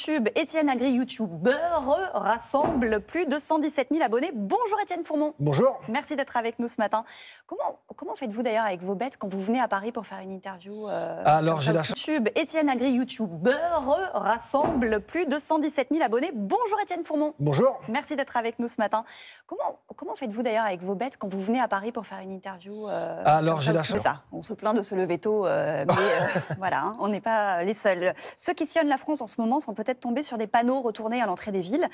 YouTube, Étienne Agri YouTubeur rassemble plus de 117 000 abonnés. Bonjour Étienne Fourmont. Bonjour. Merci d'être avec nous ce matin. Comment, comment faites-vous d'ailleurs avec vos bêtes quand vous venez à Paris pour faire une interview euh, Alors j'ai la YouTube, Étienne Agri YouTubeur rassemble plus de 117 000 abonnés. Bonjour Étienne Fourmont. Bonjour. Merci d'être avec nous ce matin. Comment, comment faites-vous d'ailleurs avec vos bêtes quand vous venez à Paris pour faire une interview euh, Alors j'ai la chance. On se plaint de se lever tôt, euh, mais voilà, hein, on n'est pas les seuls. Ceux qui sillonnent la France en ce moment sont peut-être vous être tomber sur des panneaux retournés à l'entrée des villes.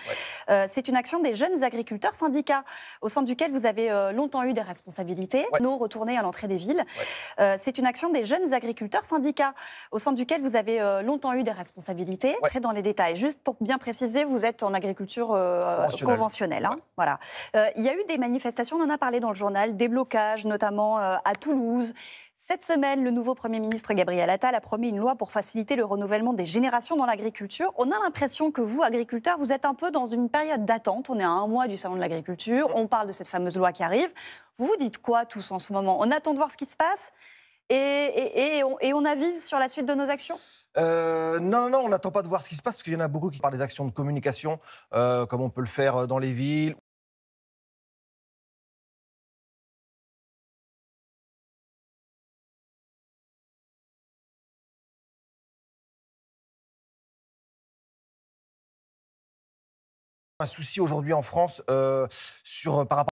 Euh, c'est une action des jeunes agriculteurs syndicats, au sein duquel vous avez euh, longtemps eu des responsabilités. Panneaux retournés à l'entrée des villes. Euh, c'est une action des jeunes agriculteurs syndicats, au sein duquel vous avez longtemps eu des responsabilités. Très dans les détails. Juste pour bien préciser, vous êtes en agriculture conventionnelle. Hein. voilà. Il y a eu des manifestations, on en a parlé dans le journal, des blocages, notamment à Toulouse. Cette semaine, le nouveau Premier ministre Gabriel Attal a promis une loi pour faciliter le renouvellement des générations dans l'agriculture. On a l'impression que vous, agriculteurs, vous êtes un peu dans une période d'attente. On est à un mois du Salon de l'agriculture, on parle de cette fameuse loi qui arrive. Vous vous dites quoi tous en ce moment On attend de voir ce qui se passe et, on, avise sur la suite de nos actions euh, Non, non, non, on n'attend pas de voir ce qui se passe, parce qu'il y en a beaucoup qui parlent des actions de communication, euh, comme on peut le faire euh, dans les villes un souci aujourd'hui en France euh, sur, euh, par rapport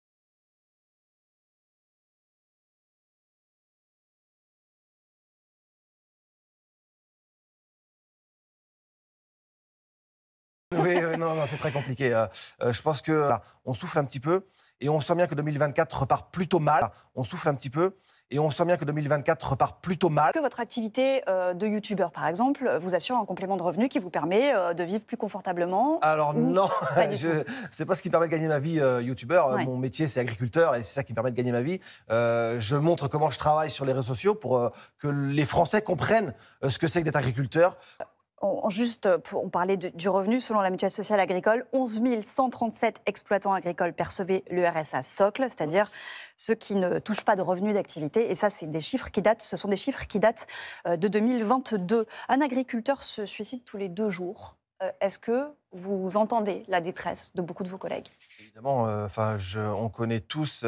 oui, euh, non, non c'est très compliqué. je pense que on souffle un petit peu. Et on sent bien que 2024 repart plutôt mal. On souffle un petit peu. Et on sent bien que 2024 repart plutôt mal. Que votre activité euh, de youtubeur, par exemple, euh, vous assure un complément de revenu qui vous permet euh, de vivre plus confortablement Alors non, je... c'est pas ce qui me permet de gagner ma vie youtubeur. Mon métier, c'est agriculteur et c'est ça qui me permet de gagner ma vie. je montre comment je travaille sur les réseaux sociaux pour que les Français comprennent ce que c'est que d'être agriculteur. On, juste, euh, pour, on parlait du revenu. Selon la mutuelle sociale agricole, 11 137 exploitants agricoles percevaient le RSA socle, c'est-à-dire ceux qui ne touchent pas de revenus d'activité. Et ça, c'est des chiffres qui datent. Ce sont des chiffres qui datent euh, de 2022. Un agriculteur se suicide tous les deux jours. Euh, est-ce que vous entendez la détresse de beaucoup de vos collègues Évidemment, enfin, on connaît tous.